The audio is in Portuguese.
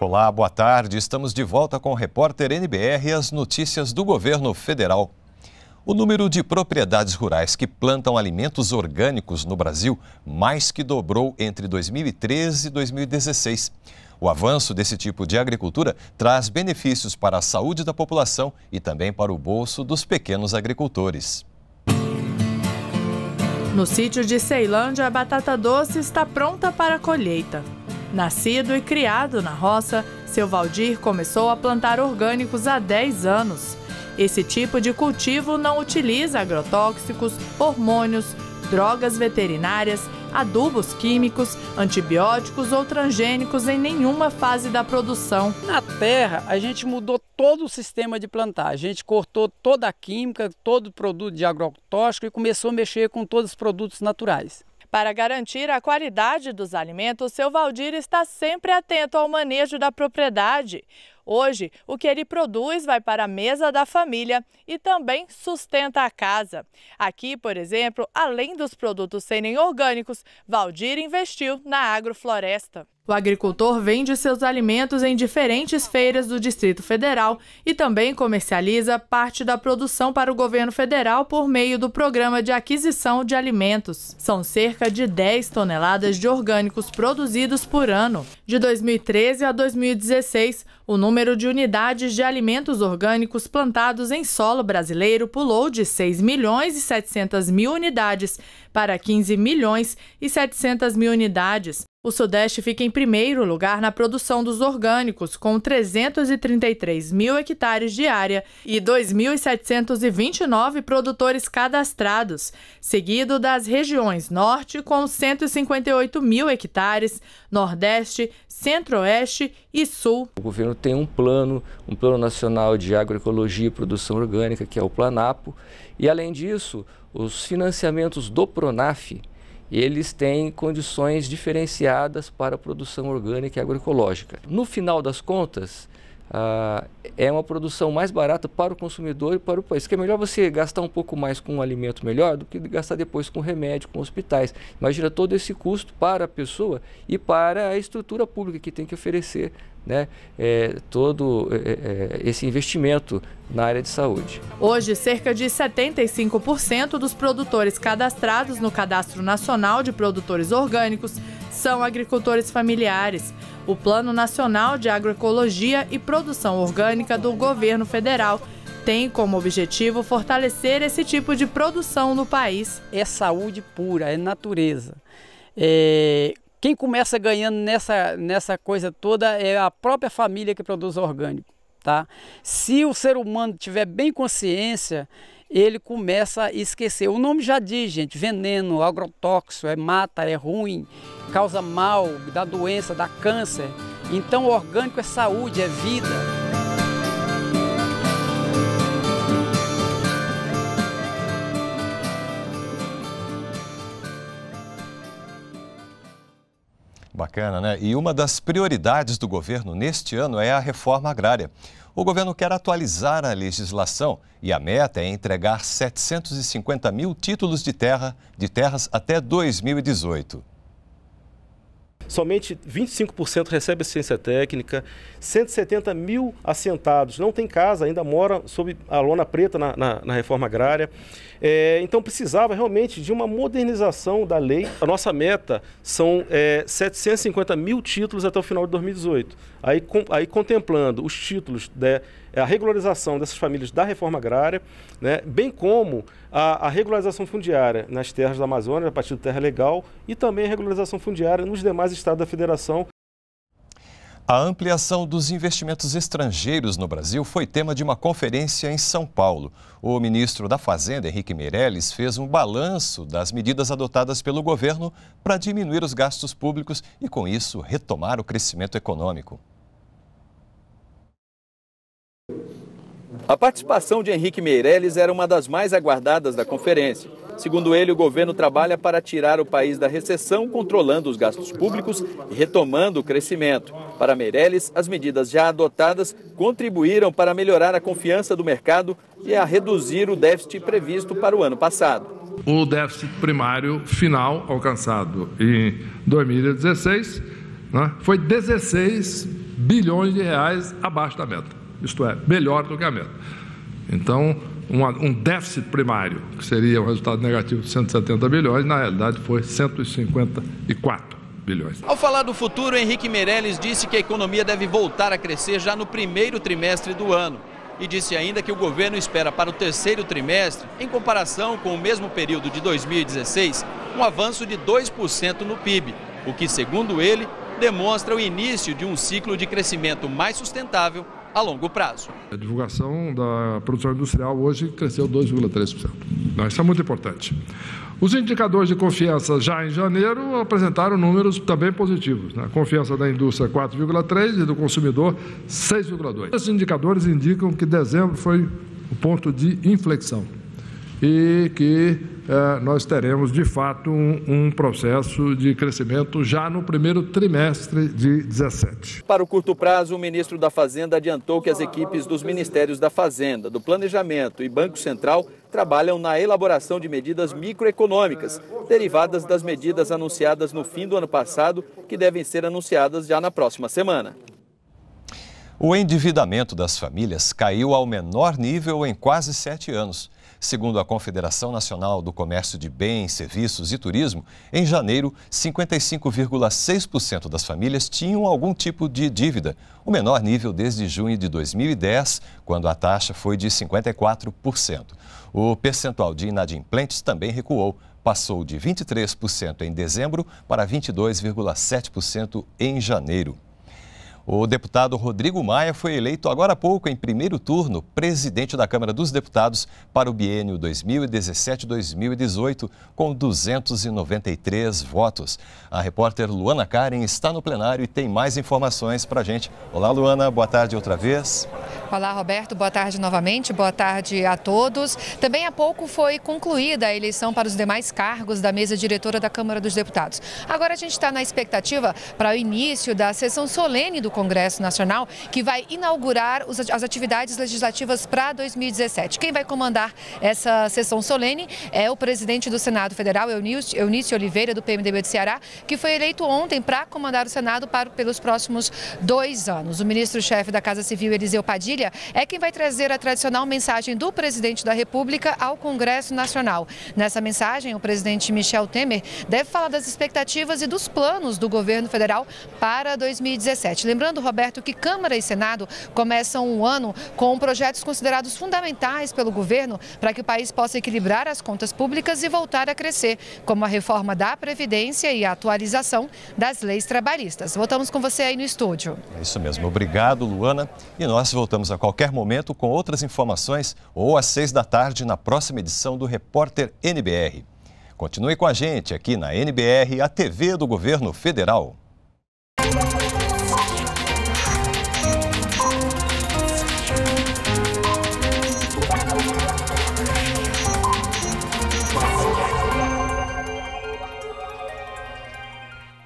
Olá, boa tarde. Estamos de volta com o repórter NBR e as notícias do governo federal. O número de propriedades rurais que plantam alimentos orgânicos no Brasil mais que dobrou entre 2013 e 2016. O avanço desse tipo de agricultura traz benefícios para a saúde da população e também para o bolso dos pequenos agricultores. No sítio de Ceilândia, a batata doce está pronta para a colheita. Nascido e criado na roça, seu Valdir começou a plantar orgânicos há 10 anos. Esse tipo de cultivo não utiliza agrotóxicos, hormônios, drogas veterinárias, adubos químicos, antibióticos ou transgênicos em nenhuma fase da produção. Na terra, a gente mudou todo o sistema de plantar. A gente cortou toda a química, todo o produto de agrotóxico e começou a mexer com todos os produtos naturais. Para garantir a qualidade dos alimentos, seu Valdir está sempre atento ao manejo da propriedade. Hoje, o que ele produz vai para a mesa da família e também sustenta a casa. Aqui, por exemplo, além dos produtos sêmen orgânicos, Valdir investiu na agrofloresta. O agricultor vende seus alimentos em diferentes feiras do Distrito Federal e também comercializa parte da produção para o governo federal por meio do Programa de Aquisição de Alimentos. São cerca de 10 toneladas de orgânicos produzidos por ano. De 2013 a 2016, o número de unidades de alimentos orgânicos plantados em solo brasileiro pulou de 6 milhões e 700 mil unidades para 15 milhões e 700 mil unidades. O Sudeste fica em primeiro lugar na produção dos orgânicos, com 333 mil hectares de área e 2.729 produtores cadastrados, seguido das regiões Norte, com 158 mil hectares, Nordeste, Centro-Oeste e Sul. O governo tem um plano, um plano nacional de agroecologia e produção orgânica, que é o Planapo, e além disso, os financiamentos do Pronaf eles têm condições diferenciadas para a produção orgânica e agroecológica. No final das contas, ah, é uma produção mais barata para o consumidor e para o país. Que é melhor você gastar um pouco mais com um alimento melhor do que gastar depois com remédio, com hospitais. Imagina todo esse custo para a pessoa e para a estrutura pública que tem que oferecer né, é, todo é, é, é, esse investimento na área de saúde. Hoje, cerca de 75% dos produtores cadastrados no Cadastro Nacional de Produtores Orgânicos são agricultores familiares. O Plano Nacional de Agroecologia e Produção Orgânica do Governo Federal tem como objetivo fortalecer esse tipo de produção no país. É saúde pura, é natureza. É quem começa ganhando nessa, nessa coisa toda é a própria família que produz orgânico. Tá? Se o ser humano tiver bem consciência, ele começa a esquecer. O nome já diz, gente, veneno, agrotóxico, é mata, é ruim, causa mal, dá doença, dá câncer. Então, orgânico é saúde, é vida. Bacana, né? E uma das prioridades do governo neste ano é a reforma agrária. O governo quer atualizar a legislação e a meta é entregar 750 mil títulos de terra de terras até 2018 somente 25% recebe assistência técnica, 170 mil assentados não tem casa, ainda mora sob a lona preta na, na, na reforma agrária. É, então precisava realmente de uma modernização da lei. A nossa meta são é, 750 mil títulos até o final de 2018. Aí, com, aí contemplando os títulos da né, é a regularização dessas famílias da reforma agrária, né, bem como a, a, regularização fundiária nas terras da Amazônia, a partir do Terra Legal, e também a regularização fundiária nos demais estados da federação. A ampliação dos investimentos estrangeiros no Brasil foi tema de uma conferência em São Paulo. O ministro da Fazenda, Henrique Meirelles, fez um balanço das medidas adotadas pelo governo para diminuir os gastos públicos e, com isso, retomar o crescimento econômico. A participação de Henrique Meirelles era uma das mais aguardadas da conferência. Segundo ele, o governo trabalha para tirar o país da recessão, controlando os gastos públicos e retomando o crescimento. Para Meirelles, as medidas já adotadas contribuíram para melhorar a confiança do mercado e a reduzir o déficit previsto para o ano passado. O déficit primário final alcançado em 2016 né, foi 16 bilhões de reais abaixo da meta isto é, melhor do que a meta. Então, uma, um déficit primário, que seria um resultado negativo de 170 bilhões, na realidade foi 154 bilhões. Ao falar do futuro, Henrique Meirelles disse que a economia deve voltar a crescer já no primeiro trimestre do ano. E disse ainda que o governo espera para o terceiro trimestre, em comparação com o mesmo período de 2016, um avanço de 2% no PIB, o que, segundo ele, demonstra o início de um ciclo de crescimento mais sustentável a longo prazo. A divulgação da produção industrial hoje cresceu 2,3%. Então, isso é muito importante. Os indicadores de confiança já em janeiro apresentaram números também positivos. A né? confiança da indústria 4,3% e do consumidor 6,2%. Esses indicadores indicam que dezembro foi o ponto de inflexão e que é, nós teremos, de fato, um, um, processo de crescimento já no primeiro trimestre de 17. Para o curto prazo, o ministro da Fazenda adiantou que as equipes dos Ministérios da Fazenda, do Planejamento e Banco Central trabalham na elaboração de medidas microeconômicas, derivadas das medidas anunciadas no fim do ano passado, que devem ser anunciadas já na próxima semana. O endividamento das famílias caiu ao menor nível em quase sete anos. Segundo a Confederação Nacional do Comércio de Bens, Serviços e Turismo, em janeiro, 55,6% das famílias tinham algum tipo de dívida, o menor nível desde junho de 2010, quando a taxa foi de 54%. O percentual de inadimplentes também recuou, passou de 23% em dezembro para 22,7% em janeiro. O deputado Rodrigo Maia foi eleito agora há pouco, em primeiro turno, presidente da Câmara dos Deputados para o biênio 2017-2018, com 293 votos. A repórter Luana Karen está no plenário e tem mais informações para a gente. Olá, Luana, boa tarde outra vez. Olá, Roberto, boa tarde novamente, boa tarde a todos. Também há pouco foi concluída a eleição para os demais cargos da mesa diretora da Câmara dos Deputados. Agora a gente está na expectativa para o início da sessão solene do Congresso Nacional, que vai inaugurar as atividades legislativas para 2017. Quem vai comandar essa sessão solene é o presidente do Senado Federal, Eunício Oliveira, do PMDB de Ceará, que foi eleito ontem para comandar o Senado para, pelos próximos dois anos. O ministro-chefe da Casa Civil, Eliseu Padilha, é quem vai trazer a tradicional mensagem do presidente da República ao Congresso Nacional. Nessa mensagem, o presidente Michel Temer deve falar das expectativas e dos planos do governo federal para 2017. Lembrando Lembrando, Roberto, que Câmara e Senado começam um ano com projetos considerados fundamentais pelo governo para que o país possa equilibrar as contas públicas e voltar a crescer, como a reforma da Previdência e a atualização das leis trabalhistas. Voltamos com você aí no estúdio. É isso mesmo. Obrigado, Luana. E nós voltamos a qualquer momento com outras informações ou às seis da tarde na próxima edição do Repórter NBR. Continue com a gente aqui na NBR, a TV do Governo Federal.